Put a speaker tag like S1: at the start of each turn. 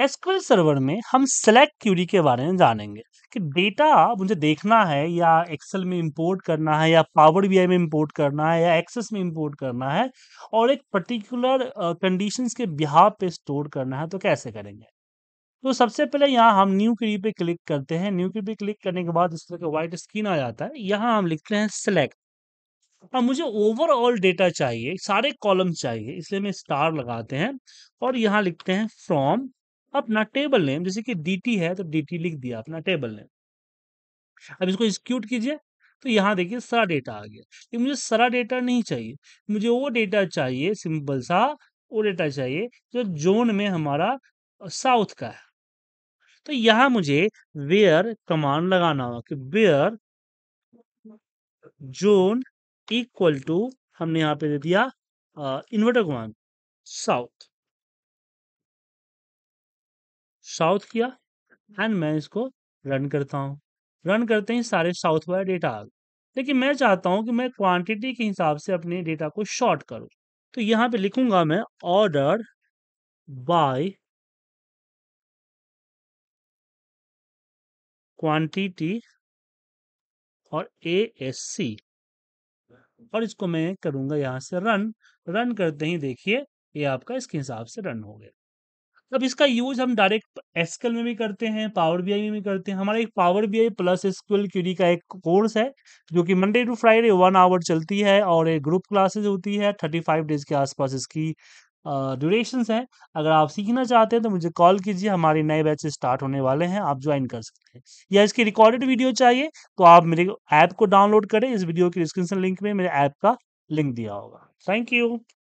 S1: SQL server में हम select Curie के बारे में जानेंगे कि डेटा मुझे देखना है या एक्सेल में इंपोर्ट करना है या पावर बी में इंपोर्ट करना है या एक्सेस में इंपोर्ट करना है और एक पर्टिकुलर कंडीशंस uh, के बिहार पे स्टोर करना है तो कैसे करेंगे तो सबसे पहले यहाँ हम न्यू क्यूरी पे क्लिक करते हैं न्यू क्यूरी पे क्लिक करने के बाद इस तरह का वाइट स्क्रीन आ जाता है यहाँ हम लिखते हैं सेलेक्ट अब मुझे ओवरऑल डेटा चाहिए सारे कॉलम चाहिए इसलिए मैं स्टार लगाते हैं और यहाँ लिखते हैं फ्रॉम अपना टेबल नेम जैसे कि dt है तो डीटी लिख दिया अपना टेबल नेम अब इसको एक्सक्यूट कीजिए तो यहाँ देखिए सारा डेटा आ गया ये मुझे सारा डेटा नहीं चाहिए मुझे वो डेटा चाहिए सिंपल सा वो डेटा चाहिए जो जोन में हमारा साउथ का है तो यहाँ मुझे वेयर कमान लगाना
S2: होगा कि वेयर जोन इक्वल टू हमने यहाँ पे दे दिया इन्वर्टर कमान साउथ साउथ किया एंड मैं इसको रन करता हूँ
S1: रन करते ही सारे साउथ वाला डेटा आ गए लेकिन मैं चाहता हूँ कि मैं क्वांटिटी के हिसाब से अपने
S2: डेटा को शॉर्ट करूँ तो यहाँ पे लिखूंगा मैं ऑर्डर बाय क्वांटिटी और ए एस सी और इसको मैं
S1: करूँगा यहाँ से रन रन करते ही देखिए ये आपका इसके हिसाब से रन हो गया अब इसका यूज हम डायरेक्ट एसक्यूएल में भी करते हैं पावर आई में भी करते हैं हमारा एक power I plus SQL query का एक कोर्स है जो कि Monday to Friday one hour चलती है और एक ग्रुप क्लासेज होती है थर्टी फाइव डेज के आसपास इसकी ड्यूरेशन है अगर आप सीखना चाहते हैं तो मुझे कॉल कीजिए हमारे नए बैच स्टार्ट होने वाले हैं आप ज्वाइन कर सकते हैं या इसकी रिकॉर्डेड वीडियो चाहिए तो आप मेरे ऐप को डाउनलोड करें इस वीडियो के डिस्क्रिप्शन लिंक में मेरे ऐप का लिंक दिया होगा थैंक यू